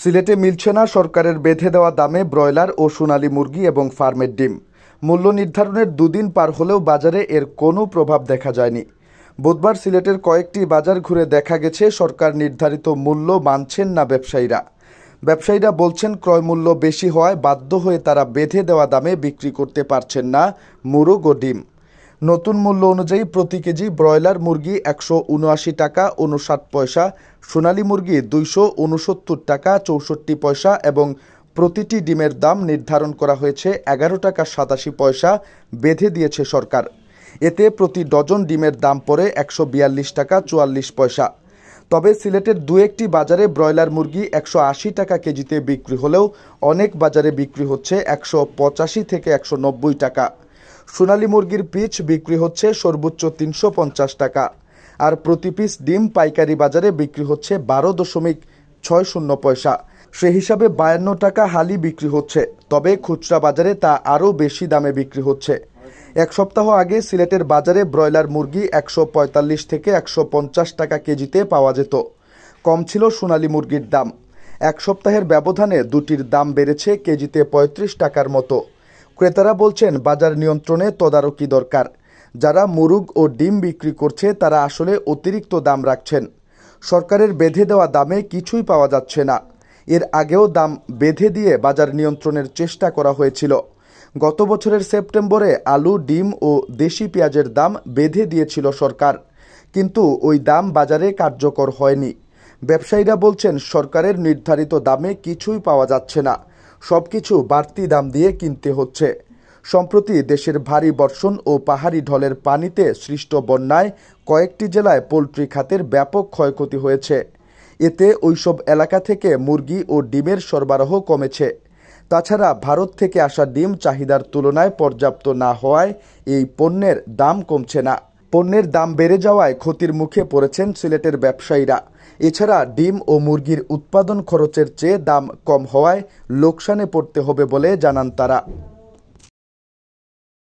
সিলেটে মিলছে না সরকারের বেঁধে দেওয়া দামে ব্রয়লার ও সোনালি মুরগি এবং ফার্মের ডিম মূল্য নির্ধারণের দুদিন পার হলেও বাজারে এর কোনো প্রভাব দেখা যায়নি বুধবার সিলেটের কয়েকটি বাজার ঘুরে দেখা গেছে সরকার নির্ধারিত মূল্য মানছেন না ব্যবসায়ীরা ব্যবসায়ীরা বলছেন ক্রয় মূল্য বেশি হওয়ায় বাধ্য হয়ে তারা বেঁধে দেওয়া দামে বিক্রি করতে পারছেন না মুরগ ও ডিম নতুন মূল্য অনুযায়ী প্রতি কেজি ব্রয়লার মুরগি একশো উনআশি টাকা উনষাট পয়সা সোনালী মুরগি দুইশো উনসত্তর টাকা চৌষট্টি পয়সা এবং প্রতিটি ডিমের দাম নির্ধারণ করা হয়েছে এগারো টাকা সাতাশি পয়সা বেঁধে দিয়েছে সরকার এতে প্রতি ডজন ডিমের দাম পড়ে একশো বিয়াল্লিশ টাকা চুয়াল্লিশ পয়সা তবে সিলেটের দু একটি বাজারে ব্রয়লার মুরগি একশো আশি টাকা কেজিতে বিক্রি হলেও অনেক বাজারে বিক্রি হচ্ছে একশো পঁচাশি থেকে একশো নব্বই টাকা সোনালী মুরগির পিচ বিক্রি হচ্ছে সর্বোচ্চ তিনশো টাকা আর প্রতি পিস ডিম পাইকারি বাজারে বিক্রি হচ্ছে বারো দশমিক ছয় শূন্য পয়সা সে হিসাবে বায়ান্ন টাকা হালি বিক্রি হচ্ছে তবে খুচরা বাজারে তা আরও বেশি দামে বিক্রি হচ্ছে এক সপ্তাহ আগে সিলেটের বাজারে ব্রয়লার মুরগি একশো পঁয়তাল্লিশ থেকে একশো পঞ্চাশ টাকা কেজিতে পাওয়া যেত কম ছিল সোনালি মুরগির দাম এক সপ্তাহের ব্যবধানে দুটির দাম বেড়েছে কেজিতে পঁয়ত্রিশ টাকার মতো ক্রেতারা বলছেন বাজার নিয়ন্ত্রণে তদারকি দরকার যারা মুরুগ ও ডিম বিক্রি করছে তারা আসলে অতিরিক্ত দাম রাখছেন সরকারের বেঁধে দেওয়া দামে কিছুই পাওয়া যাচ্ছে না এর আগেও দাম বেঁধে দিয়ে বাজার নিয়ন্ত্রণের চেষ্টা করা হয়েছিল গত বছরের সেপ্টেম্বরে আলু ডিম ও দেশি পেঁয়াজের দাম বেঁধে দিয়েছিল সরকার কিন্তু ওই দাম বাজারে কার্যকর হয়নি ব্যবসায়ীরা বলছেন সরকারের নির্ধারিত দামে কিছুই পাওয়া যাচ্ছে না সব কিছু বাড়তি দাম দিয়ে কিনতে হচ্ছে সম্প্রতি দেশের ভারী বর্ষণ ও পাহাড়ি ঢলের পানিতে সৃষ্ট বন্যায় কয়েকটি জেলায় পোলট্রি খাতের ব্যাপক ক্ষয়ক্ষতি হয়েছে এতে ওইসব এলাকা থেকে মুরগি ও ডিমের সরবরাহ কমেছে তাছাড়া ভারত থেকে আসা ডিম চাহিদার তুলনায় পর্যাপ্ত না হওয়ায় এই পণ্যের দাম কমছে না পণ্যের দাম বেড়ে যাওয়ায় ক্ষতির মুখে পড়েছেন সিলেটের ব্যবসায়ীরা এছাড়া ডিম ও মুরগির উৎপাদন খরচের চেয়ে দাম কম হওয়ায় লোকসানে পড়তে হবে বলে জানান তারা